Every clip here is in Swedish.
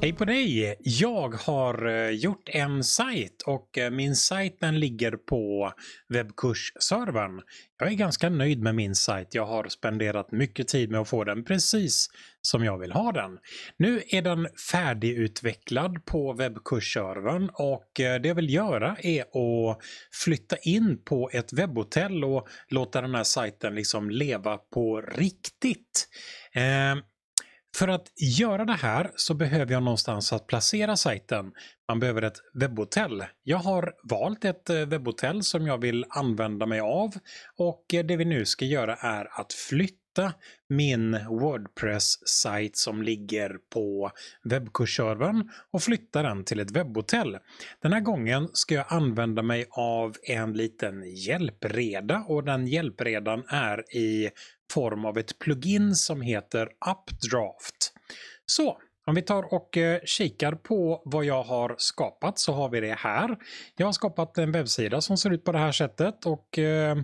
Hej på dig! Jag har eh, gjort en sajt och eh, min sajt den ligger på webbkursservern. Jag är ganska nöjd med min sajt. Jag har spenderat mycket tid med att få den precis som jag vill ha den. Nu är den färdigutvecklad på webbkursservern och eh, det jag vill göra är att flytta in på ett webbhotell och låta den här sajten liksom leva på riktigt. För att göra det här så behöver jag någonstans att placera sajten. Man behöver ett webbhotell. Jag har valt ett eh, webbhotell som jag vill använda mig av och eh, det vi nu ska göra är att flytta hitta min Wordpress-sajt som ligger på webbkursservern och flytta den till ett webbhotell. Den här gången ska jag använda mig av en liten hjälpreda och den hjälpredan är i form av ett plugin som heter Updraft. Så om vi tar och eh, kikar på vad jag har skapat så har vi det här. Jag har skapat en webbsida som ser ut på det här sättet och eh,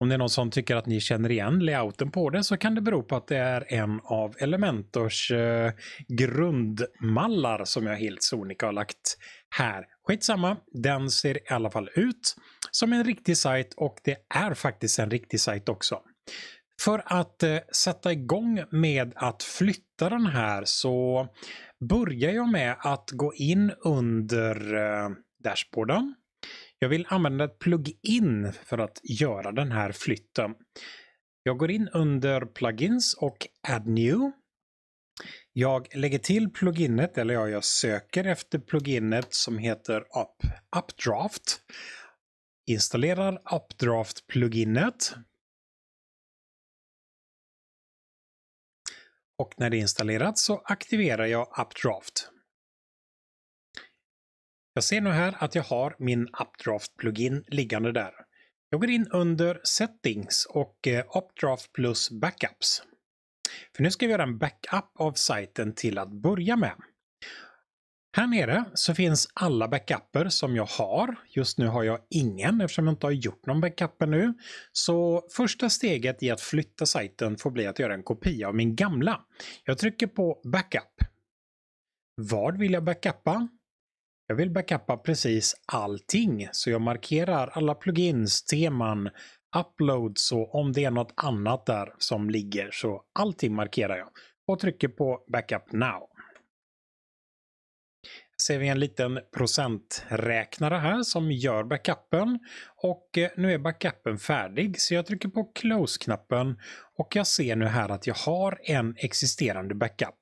om det är någon som tycker att ni känner igen layouten på det så kan det bero på att det är en av Elementors eh, grundmallar som jag helt sonika har lagt här. Skitsamma, den ser i alla fall ut som en riktig sajt och det är faktiskt en riktig sajt också. För att eh, sätta igång med att flytta den här så börjar jag med att gå in under eh, dashboarden. Jag vill använda ett plugin för att göra den här flytten. Jag går in under plugins och add new. Jag lägger till pluginet, eller ja, jag söker efter pluginet som heter Up, Updraft. Installerar Updraft-pluginet. Och när det är installerat så aktiverar jag Updraft. Jag ser nu här att jag har min Updraft-plugin liggande där. Jag går in under Settings och eh, Updraft plus Backups. För nu ska vi göra en backup av sajten till att börja med. Här nere så finns alla backuper som jag har. Just nu har jag ingen eftersom jag inte har gjort någon backup nu. Så första steget i att flytta sajten får bli att göra en kopia av min gamla. Jag trycker på backup. Vad vill jag backuppa? Jag vill backuppa precis allting så jag markerar alla plugins, teman, uploads och om det är något annat där som ligger så allting markerar jag och trycker på backup now. Ser vi en liten procenträknare här som gör backupen och eh, nu är backupen färdig så jag trycker på close-knappen och jag ser nu här att jag har en existerande backup.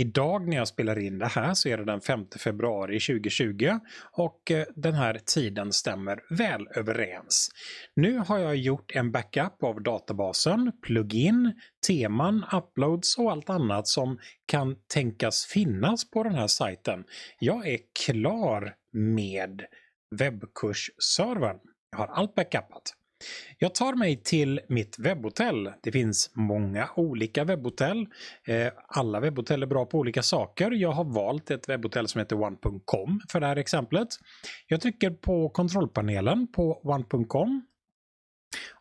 Idag när jag spelar in det här så är det den 5 februari 2020 och eh, den här tiden stämmer väl överens. Nu har jag gjort en backup av databasen, plugin, teman, uploads och allt annat som kan tänkas finnas på den här sajten. Jag är klar med webbkursservern. Jag har allt backupat. Jag tar mig till mitt webbhotell. Det finns många olika webbhotell. Eh, alla webbhotell är bra på olika saker. Jag har valt ett webbhotell som heter one.com för det här exemplet. Jag trycker på kontrollpanelen på one.com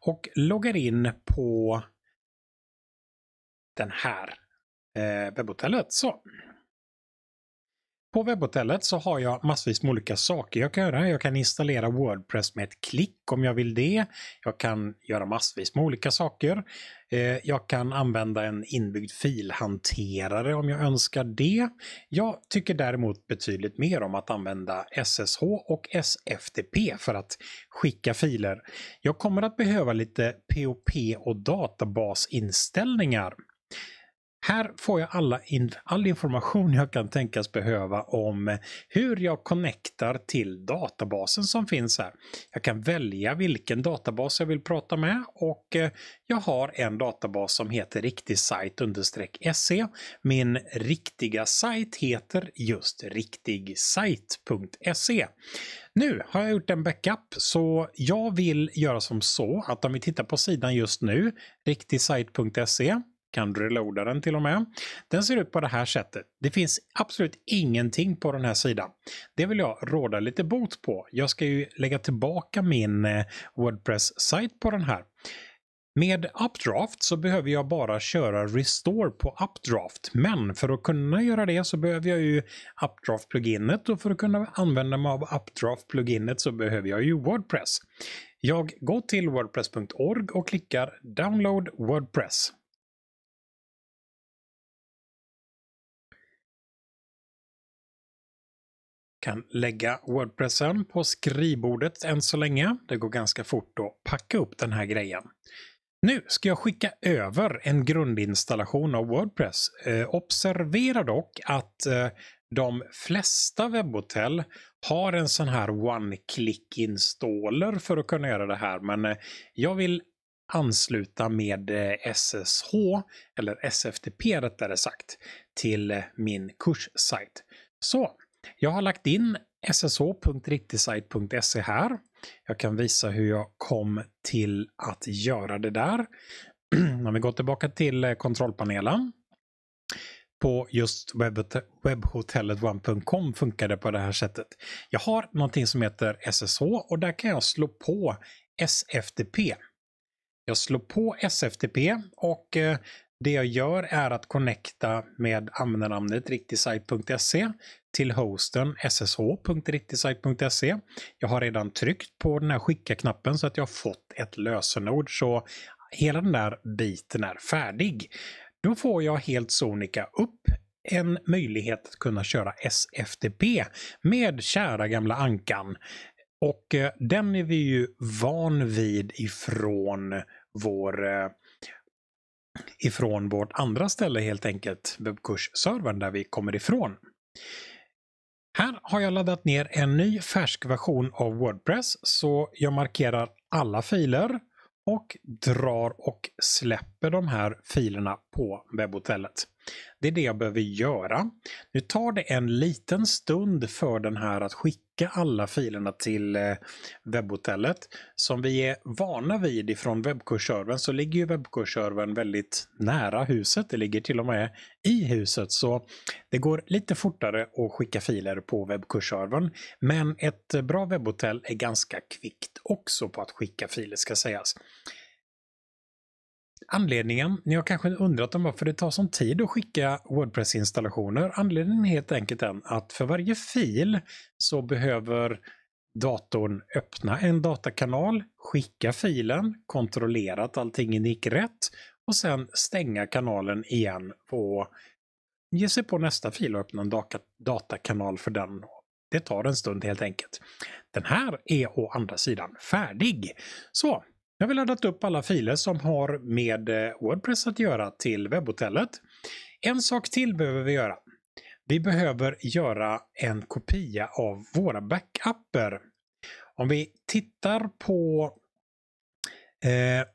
och loggar in på den här eh, webbhotellet. Så, på webbhotellet så har jag massvis med olika saker jag kan göra. Jag kan installera Wordpress med ett klick om jag vill det. Jag kan göra massvis med olika saker. Eh, jag kan använda en inbyggd filhanterare om jag önskar det. Jag tycker däremot betydligt mer om att använda SSH och SFTP för att skicka filer. Jag kommer att behöva lite POP och databasinställningar här får jag alla in, all information jag kan tänkas behöva om hur jag connectar till databasen som finns här. Jag kan välja vilken databas jag vill prata med och eh, jag har en databas som heter riktig sajt se. Min riktiga sajt heter just riktigsajt.se. Nu har jag gjort en backup så jag vill göra som så att om vi tittar på sidan just nu, riktigsajt.se kan reloada den till och med. Den ser ut på det här sättet. Det finns absolut ingenting på den här sidan. Det vill jag råda lite bot på. Jag ska ju lägga tillbaka min eh, Wordpress-sajt på den här. Med Updraft så behöver jag bara köra Restore på Updraft. Men för att kunna göra det så behöver jag ju Updraft-pluginet och för att kunna använda mig av Updraft-pluginet så behöver jag ju Wordpress. Jag går till wordpress.org och klickar Download Wordpress. kan lägga Wordpressen på skrivbordet än så länge. Det går ganska fort att packa upp den här grejen. Nu ska jag skicka över en grundinstallation av Wordpress. Eh, observera dock att eh, de flesta webbhotell har en sån här one-click installer för att kunna göra det här. Men eh, jag vill ansluta med SSH, eh, eller SFTP rättare sagt, till eh, min kurssajt. Så jag har lagt in sso.riktigsajt.se här. Jag kan visa hur jag kom till att göra det där. Om vi går tillbaka till eh, kontrollpanelen. På just webbhotellet1.com funkar det på det här sättet. Jag har någonting som heter SSH och där kan jag slå på SFTP. Jag slår på SFTP och eh, det jag gör är att connecta med användarnamnet Riktigsite.se till hosten ssh.rittisite.se. Jag har redan tryckt på den här skicka-knappen så att jag har fått ett lösenord. Så hela den där biten är färdig. Då får jag helt sonika upp en möjlighet att kunna köra SFTP med kära gamla Ankan. Och eh, den är vi ju van vid ifrån vår eh, ifrån vårt andra ställe helt enkelt, webbkursservern där vi kommer ifrån. Här har jag laddat ner en ny färsk version av Wordpress så jag markerar alla filer och drar och släpper de här filerna på webbhotellet. Det är det jag behöver göra. Nu tar det en liten stund för den här att skicka skicka alla filerna till eh, webbhotellet. Som vi är vana vid ifrån webbkursservern så ligger ju webbkursservern väldigt nära huset. Det ligger till och med i huset så det går lite fortare att skicka filer på webbkursservern. Men ett bra webbhotell är ganska kvickt också på att skicka filer ska sägas anledningen, ni har kanske undrat om varför det tar sån tid att skicka Wordpress-installationer. Anledningen är helt enkelt den att för varje fil så behöver datorn öppna en datakanal, skicka filen, kontrollera att allting gick rätt och sen stänga kanalen igen och ge sig på nästa fil och öppna en datakanal för den. Det tar en stund helt enkelt. Den här är å andra sidan färdig. Så nu har vi laddat upp alla filer som har med eh, Wordpress att göra till webbhotellet. En sak till behöver vi göra. Vi behöver göra en kopia av våra backuper. Om vi tittar på eh,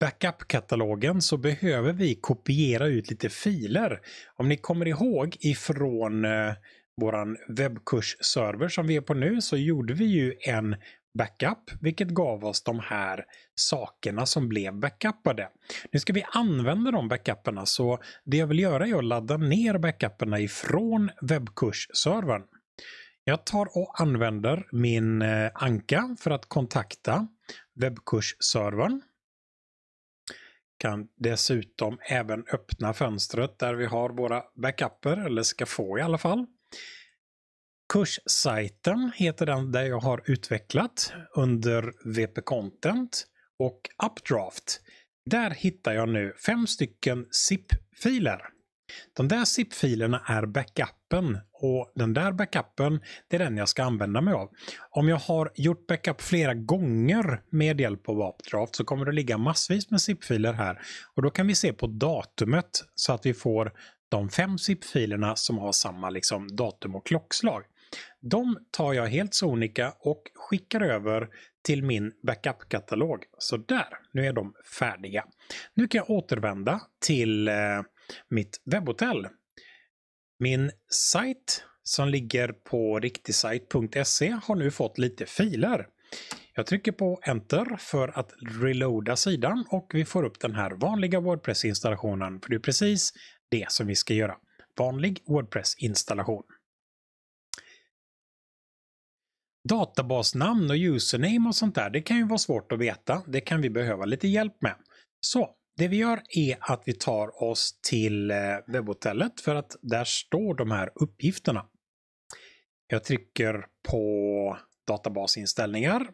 backup så behöver vi kopiera ut lite filer. Om ni kommer ihåg ifrån eh, våran webbkursserver som vi är på nu så gjorde vi ju en backup, vilket gav oss de här sakerna som blev backuppade. Nu ska vi använda de backuperna, så det jag vill göra är att ladda ner backuperna ifrån webbkursservern. Jag tar och använder min eh, anka för att kontakta webbkursservern. Kan dessutom även öppna fönstret där vi har våra backuper, eller ska få i alla fall. Kurssajten heter den där jag har utvecklat under VP Content och Updraft. Där hittar jag nu fem stycken ZIP-filer. De där ZIP-filerna är backupen och den där backupen det är den jag ska använda mig av. Om jag har gjort backup flera gånger med hjälp av Updraft så kommer det ligga massvis med ZIP-filer här och då kan vi se på datumet så att vi får de fem ZIP-filerna som har samma liksom, datum och klockslag. De tar jag helt sonika och skickar över till min backup-katalog. Så där, nu är de färdiga. Nu kan jag återvända till eh, mitt webbhotell. Min sajt som ligger på riktigsajt.se har nu fått lite filer. Jag trycker på enter för att reloada sidan och vi får upp den här vanliga Wordpress-installationen. För det är precis det som vi ska göra. Vanlig Wordpress-installation. databasnamn och username och sånt där, det kan ju vara svårt att veta. Det kan vi behöva lite hjälp med. Så det vi gör är att vi tar oss till eh, webbhotellet för att där står de här uppgifterna. Jag trycker på databasinställningar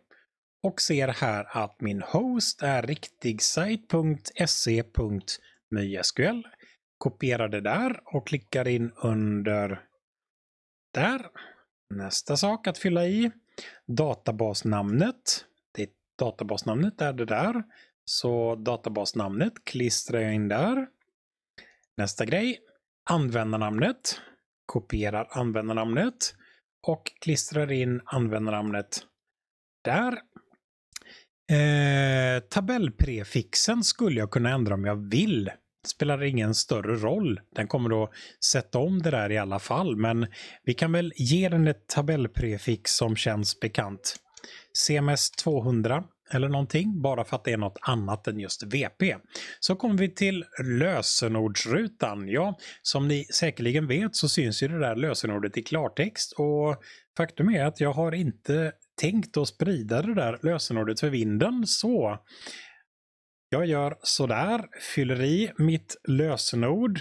och ser här att min host är riktigsite.se.mysql. Kopierar det där och klickar in under där Nästa sak att fylla i. Databasnamnet. Det är databasnamnet är det där. Så databasnamnet klistrar jag in där. Nästa grej. Användarnamnet. Kopierar användarnamnet och klistrar in användarnamnet där. Eh, tabellprefixen skulle jag kunna ändra om jag vill spelar ingen större roll. Den kommer att sätta om det där i alla fall, men vi kan väl ge den ett tabellprefix som känns bekant. CMS 200 eller någonting, bara för att det är något annat än just VP. Så kommer vi till lösenordsrutan. Ja, som ni säkerligen vet så syns ju det där lösenordet i klartext och faktum är att jag har inte tänkt att sprida det där lösenordet för vinden så jag gör sådär, fyller i mitt lösenord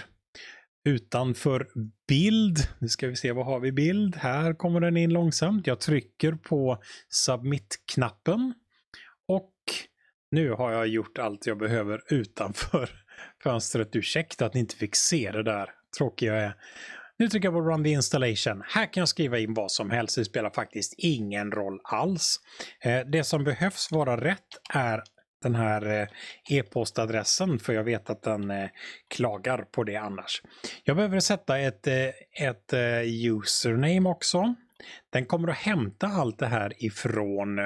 utanför bild. Nu ska vi se, vad har vi bild? Här kommer den in långsamt. Jag trycker på submit-knappen och nu har jag gjort allt jag behöver utanför fönstret. Ursäkta att ni inte fick se det där. Tråkig jag är. Nu trycker jag på Run the installation. Här kan jag skriva in vad som helst. Det spelar faktiskt ingen roll alls. Eh, det som behövs vara rätt är den här eh, e-postadressen för jag vet att den eh, klagar på det annars. Jag behöver sätta ett, eh, ett username också. Den kommer att hämta allt det här ifrån,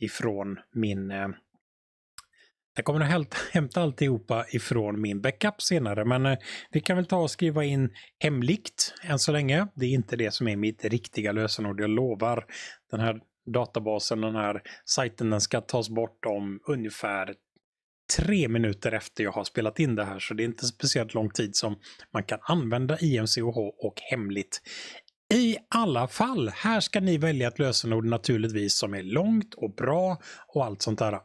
ifrån min jag kommer att hämta alltihopa ifrån min backup senare men vi kan väl ta och skriva in hemligt än så länge. Det är inte det som är mitt riktiga lösenord, jag lovar. Den här databasen, den här sajten, den ska tas bort om ungefär tre minuter efter jag har spelat in det här. Så det är inte speciellt lång tid som man kan använda IMCOH och hemligt. I alla fall, här ska ni välja ett lösenord naturligtvis som är långt och bra och allt sånt där.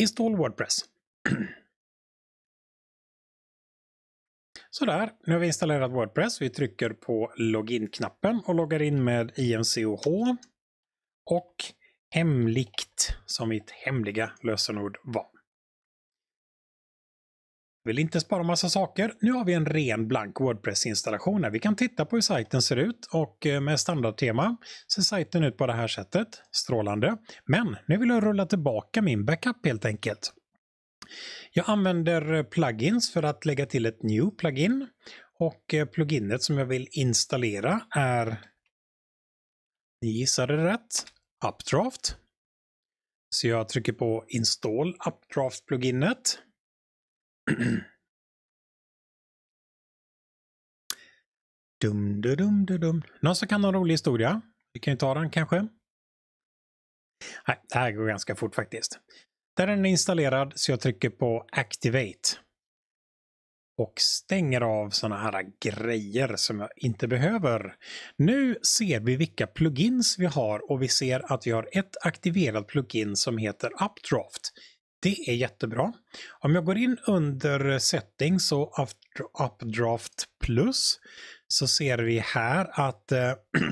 Install Wordpress. Sådär, nu har vi installerat Wordpress. Vi trycker på login-knappen och loggar in med IMCOH och hemligt som mitt hemliga lösenord var. Vill inte spara massa saker? Nu har vi en ren blank Wordpress-installation här. Vi kan titta på hur sajten ser ut och eh, med standardtema ser sajten ut på det här sättet. Strålande. Men nu vill jag rulla tillbaka min backup helt enkelt. Jag använder eh, plugins för att lägga till ett new plugin och eh, pluginet som jag vill installera är ni gissade rätt. Updraft. Så jag trycker på install Updraft-pluginet. dum, dum, dum, dum, dum. Någon som kan ha en rolig historia? Vi kan ju ta den kanske. Nej, det här går ganska fort faktiskt. Där är den installerad så jag trycker på Activate och stänger av sådana här grejer som jag inte behöver. Nu ser vi vilka plugins vi har och vi ser att vi har ett aktiverat plugin som heter Updraft. Det är jättebra. Om jag går in under settings och Updraft plus så ser vi här att eh,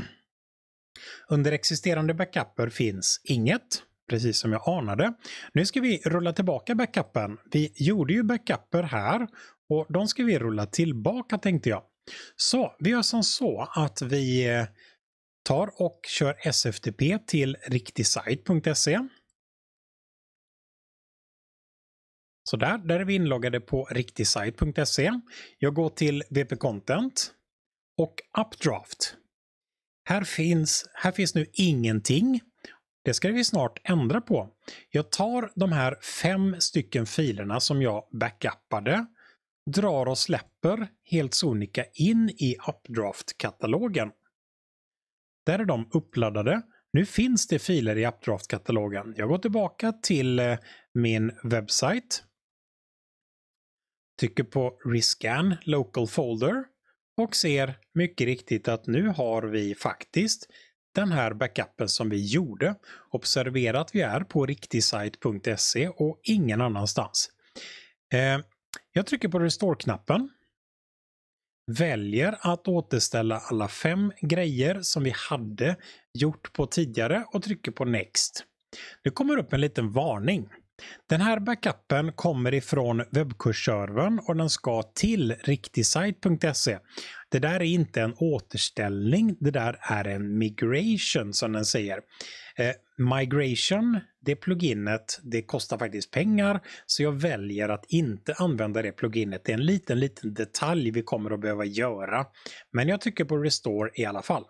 under existerande backuper finns inget precis som jag anade. Nu ska vi rulla tillbaka backupen. Vi gjorde ju backuper här och de ska vi rulla tillbaka tänkte jag. Så vi gör som så att vi eh, tar och kör SFTP till riktigsite.se. Så där, där är vi inloggade på riktigsite.se. Jag går till VP Content och Updraft. Här finns, här finns nu ingenting. Det ska vi snart ändra på. Jag tar de här fem stycken filerna som jag backuppade drar och släpper helt sonika in i Updraft-katalogen. Där är de uppladdade. Nu finns det filer i Updraft-katalogen. Jag går tillbaka till eh, min webbsajt. Trycker på Rescan Local Folder och ser mycket riktigt att nu har vi faktiskt den här backupen som vi gjorde. Observera att vi är på riktigsajt.se e och ingen annanstans. Eh, jag trycker på restore-knappen. Väljer att återställa alla fem grejer som vi hade gjort på tidigare och trycker på next. Nu kommer upp en liten varning. Den här backupen kommer ifrån webbkursservern och den ska till riktigsite.se. Det där är inte en återställning, det där är en migration som den säger. Eh, Migration, det pluginet, det kostar faktiskt pengar så jag väljer att inte använda det pluginet. Det är en liten, liten detalj vi kommer att behöva göra. Men jag trycker på Restore i alla fall.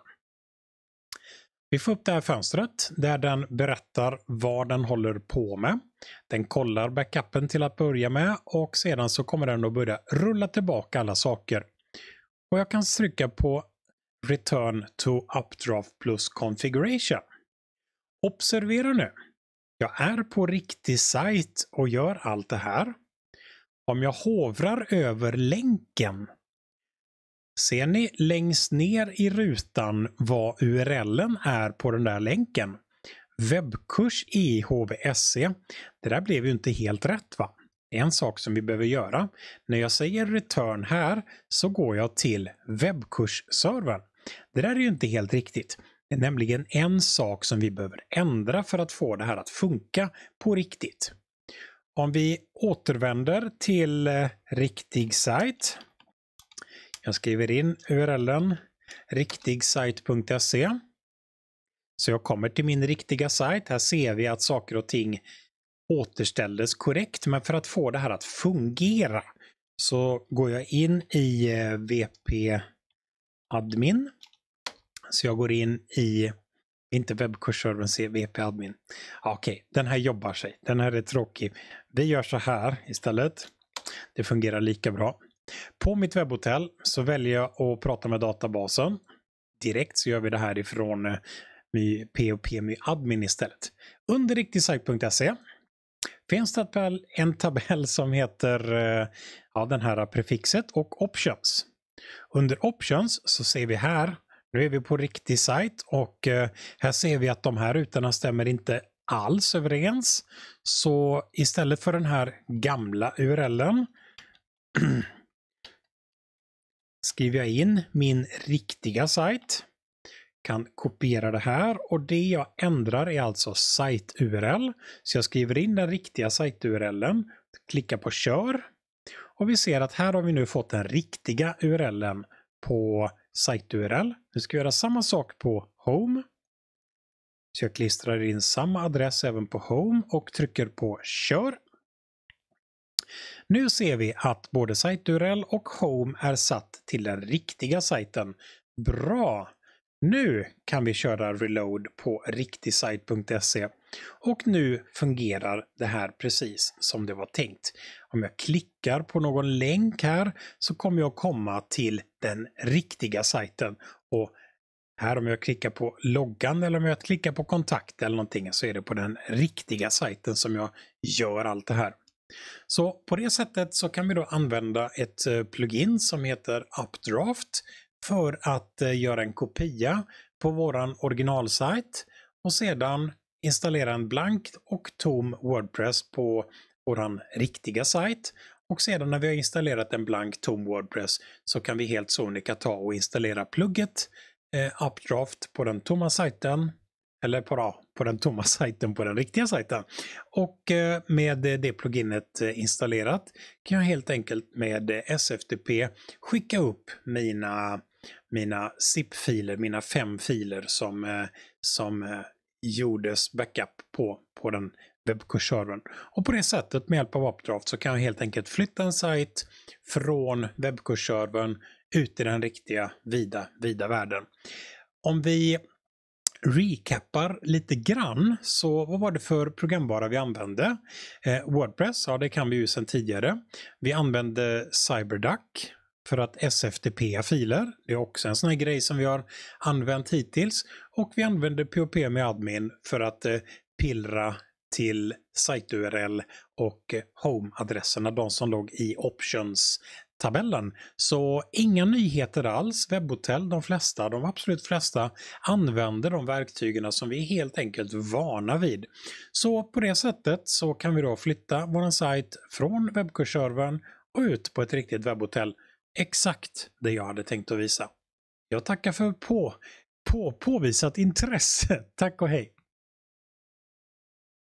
Vi får upp det här fönstret där den berättar vad den håller på med. Den kollar backupen till att börja med och sedan så kommer den att börja rulla tillbaka alla saker. Och jag kan trycka på Return to Updraft plus Configuration. Observera nu. Jag är på riktig sajt och gör allt det här. Om jag hovrar över länken Ser ni längst ner i rutan vad URLen är på den där länken? Webbkurs i HVSE. Det där blev ju inte helt rätt va? En sak som vi behöver göra. När jag säger return här så går jag till webbkursservern. Det där är ju inte helt riktigt nämligen en sak som vi behöver ändra för att få det här att funka på riktigt. Om vi återvänder till eh, riktig sajt. Jag skriver in urlen riktigsajt.se. Så jag kommer till min riktiga sajt. Här ser vi att saker och ting återställdes korrekt, men för att få det här att fungera så går jag in i eh, VP Admin. Så jag går in i, inte webbkursservern, se VP admin. Okej, okay. den här jobbar sig. Den här är tråkig. Vi gör så här istället. Det fungerar lika bra. På mitt webbhotell så väljer jag att prata med databasen. Direkt så gör vi det här ifrån pop eh, admin istället. Under riktigsite.se finns det en tabell som heter eh, ja, den här prefixet och options. Under options så ser vi här nu är vi på riktig sajt och eh, här ser vi att de här rutorna stämmer inte alls överens. Så istället för den här gamla urlen skriver jag in min riktiga sajt. Kan kopiera det här och det jag ändrar är alltså sajt-URL. Så jag skriver in den riktiga sajt-URLen, klickar på kör och vi ser att här har vi nu fått den riktiga URLen på site-URL. Nu ska göra samma sak på Home. Så jag klistrar in samma adress även på Home och trycker på Kör. Nu ser vi att både site-URL och Home är satt till den riktiga sajten. Bra! Nu kan vi köra reload på riktigsite.se. och nu fungerar det här precis som det var tänkt. Om jag klickar på någon länk här så kommer jag komma till den riktiga sajten och här om jag klickar på loggan eller om jag klickar på kontakt eller någonting så är det på den riktiga sajten som jag gör allt det här. Så på det sättet så kan vi då använda ett eh, plugin som heter Updraft för att eh, göra en kopia på våran originalsajt och sedan installera en blank och tom Wordpress på våran riktiga sajt. Och sedan när vi har installerat en blank tom Wordpress så kan vi helt sonika ta och installera plugget eh, Updraft på den tomma sajten. Eller på, på den tomma sajten på den riktiga sajten. Och eh, med det pluginet eh, installerat kan jag helt enkelt med eh, SFTP skicka upp mina mina zip-filer, mina fem filer som, eh, som eh, gjordes backup på, på den webbkursservern. Och på det sättet med hjälp av Updraft så kan jag helt enkelt flytta en sajt från webbkursservern ut i den riktiga vida, vida världen. Om vi recappar lite grann så vad var det för programvara vi använde? Eh, Wordpress, ja det kan vi ju sedan tidigare. Vi använde CyberDuck för att SFTP filer. Det är också en sån här grej som vi har använt hittills. Och vi använder POP med admin för att eh, pillra till site-URL och eh, home-adresserna, de som låg i options tabellen. Så inga nyheter alls. Webbhotell, de flesta, de absolut flesta använder de verktygen som vi är helt enkelt vana vid. Så på det sättet så kan vi då flytta vår sajt från webbkursservern och ut på ett riktigt webbhotell exakt det jag hade tänkt att visa. Jag tackar för på, på påvisat intresse. Tack och hej.